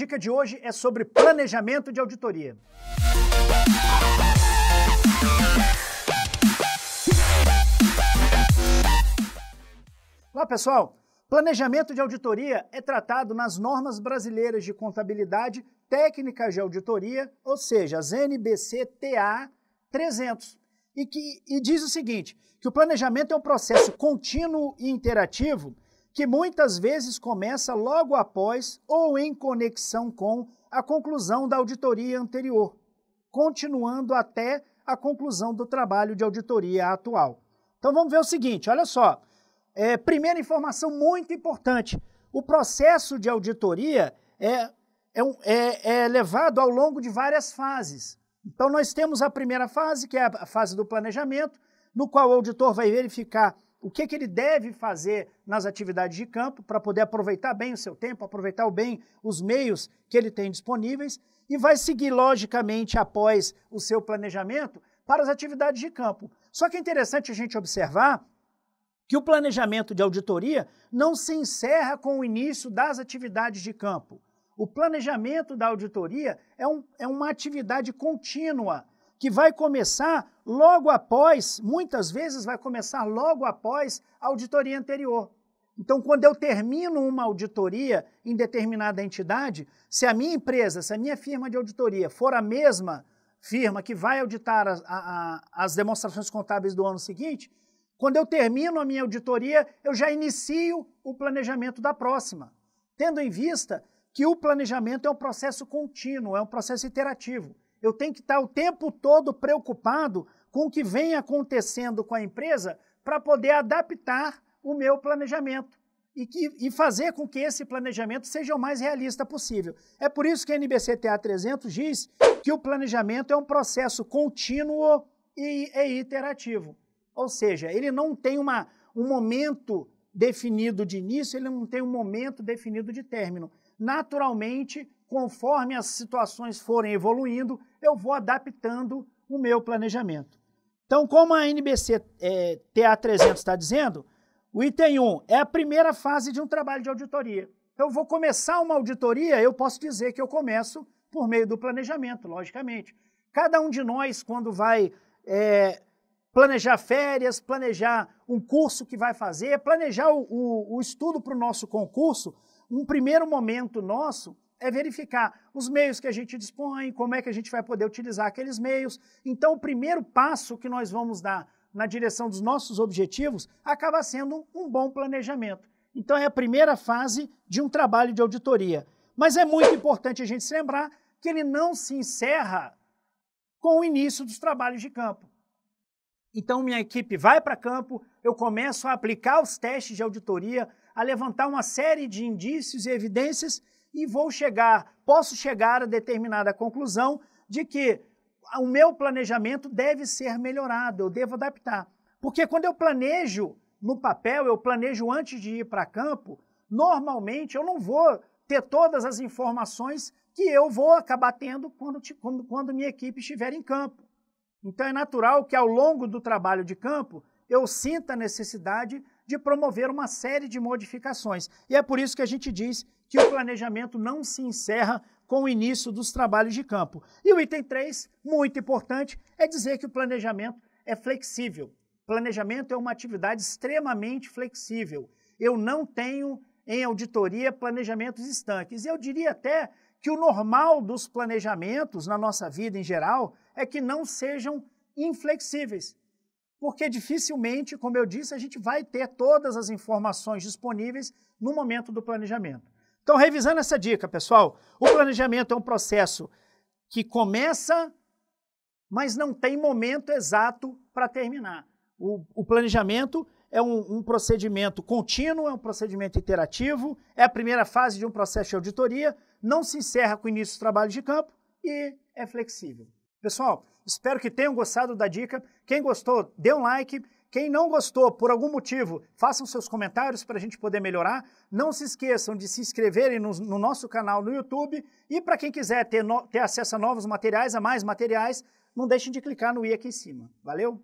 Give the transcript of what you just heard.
dica de hoje é sobre planejamento de auditoria. Olá, pessoal. Planejamento de auditoria é tratado nas normas brasileiras de contabilidade técnicas de auditoria, ou seja, as NBCTA 300, e que e diz o seguinte, que o planejamento é um processo contínuo e interativo que muitas vezes começa logo após ou em conexão com a conclusão da auditoria anterior, continuando até a conclusão do trabalho de auditoria atual. Então vamos ver o seguinte, olha só. É, primeira informação muito importante, o processo de auditoria é, é, é, é levado ao longo de várias fases. Então nós temos a primeira fase, que é a fase do planejamento, no qual o auditor vai verificar o que, é que ele deve fazer nas atividades de campo para poder aproveitar bem o seu tempo, aproveitar bem os meios que ele tem disponíveis e vai seguir logicamente após o seu planejamento para as atividades de campo. Só que é interessante a gente observar que o planejamento de auditoria não se encerra com o início das atividades de campo. O planejamento da auditoria é, um, é uma atividade contínua que vai começar logo após, muitas vezes vai começar logo após a auditoria anterior. Então, quando eu termino uma auditoria em determinada entidade, se a minha empresa, se a minha firma de auditoria for a mesma firma que vai auditar a, a, a, as demonstrações contábeis do ano seguinte, quando eu termino a minha auditoria, eu já inicio o planejamento da próxima, tendo em vista que o planejamento é um processo contínuo, é um processo iterativo. Eu tenho que estar o tempo todo preocupado com o que vem acontecendo com a empresa para poder adaptar o meu planejamento e, que, e fazer com que esse planejamento seja o mais realista possível. É por isso que a NBCTA 300 diz que o planejamento é um processo contínuo e, e é iterativo. Ou seja, ele não tem uma, um momento definido de início, ele não tem um momento definido de término. Naturalmente, conforme as situações forem evoluindo, eu vou adaptando o meu planejamento. Então, como a NBC é, TA300 está dizendo, o item 1 é a primeira fase de um trabalho de auditoria. Então, eu vou começar uma auditoria, eu posso dizer que eu começo por meio do planejamento, logicamente. Cada um de nós, quando vai é, planejar férias, planejar um curso que vai fazer, planejar o, o, o estudo para o nosso concurso, um primeiro momento nosso é verificar os meios que a gente dispõe, como é que a gente vai poder utilizar aqueles meios. Então, o primeiro passo que nós vamos dar na direção dos nossos objetivos acaba sendo um bom planejamento. Então, é a primeira fase de um trabalho de auditoria. Mas é muito importante a gente se lembrar que ele não se encerra com o início dos trabalhos de campo. Então, minha equipe vai para campo, eu começo a aplicar os testes de auditoria, a levantar uma série de indícios e evidências e vou chegar, posso chegar a determinada conclusão de que o meu planejamento deve ser melhorado, eu devo adaptar. Porque quando eu planejo no papel, eu planejo antes de ir para campo, normalmente eu não vou ter todas as informações que eu vou acabar tendo quando, quando, quando minha equipe estiver em campo. Então é natural que ao longo do trabalho de campo eu sinta a necessidade de promover uma série de modificações. E é por isso que a gente diz que o planejamento não se encerra com o início dos trabalhos de campo. E o item 3, muito importante, é dizer que o planejamento é flexível. Planejamento é uma atividade extremamente flexível. Eu não tenho em auditoria planejamentos estanques. Eu diria até que o normal dos planejamentos na nossa vida em geral é que não sejam inflexíveis. Porque dificilmente, como eu disse, a gente vai ter todas as informações disponíveis no momento do planejamento. Então, revisando essa dica, pessoal, o planejamento é um processo que começa, mas não tem momento exato para terminar. O, o, planejamento é um, um, procedimento contínuo, é um procedimento iterativo, é a primeira fase de um processo de auditoria, não se encerra com o início do trabalho de campo e é flexível. Pessoal, espero que tenham gostado da dica. Quem gostou, dê um like. Quem não gostou, por algum motivo, façam seus comentários para a gente poder melhorar. Não se esqueçam de se inscreverem no, no nosso canal no YouTube. E para quem quiser ter, no, ter acesso a novos materiais, a mais materiais, não deixem de clicar no i aqui em cima. Valeu!